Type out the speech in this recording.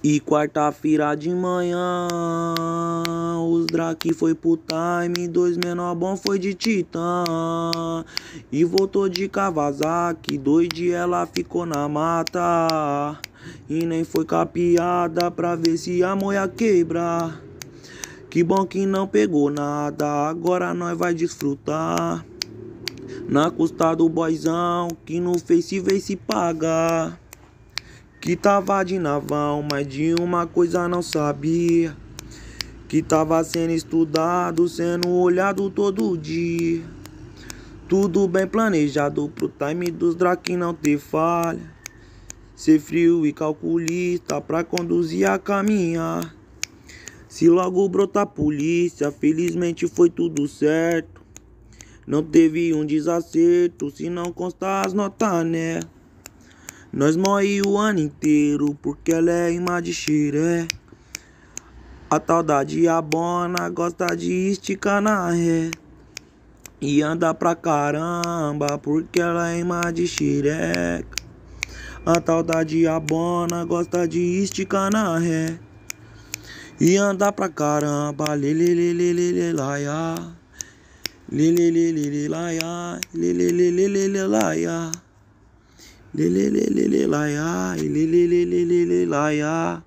E quarta-feira de manhã, os Drake foi pro time, dois menor bom foi de titã. E voltou de Kawasaki, dois dias ela ficou na mata. E nem foi capiada pra ver se a moia quebra. Que bom que não pegou nada, agora nós vai desfrutar. Na custa do boizão, que no face vem se pagar. Que tava de navão, mas de uma coisa não sabia. Que tava sendo estudado, sendo olhado todo dia. Tudo bem planejado pro time dos Drake não ter falha. Ser frio e calculista pra conduzir a caminhar. Se logo brotar polícia, felizmente foi tudo certo. Não teve um desacerto, se não consta as notas, né? Nós morre o ano inteiro porque ela é imã de xiré. A tal da diabona gosta de esticar na ré. E anda pra caramba porque ela é imã de xiré. A tal da diabona gosta de esticar na ré. E anda pra caramba, lelelelelele laia. Lelelelele 你你你你你来呀！你你你你你你来呀！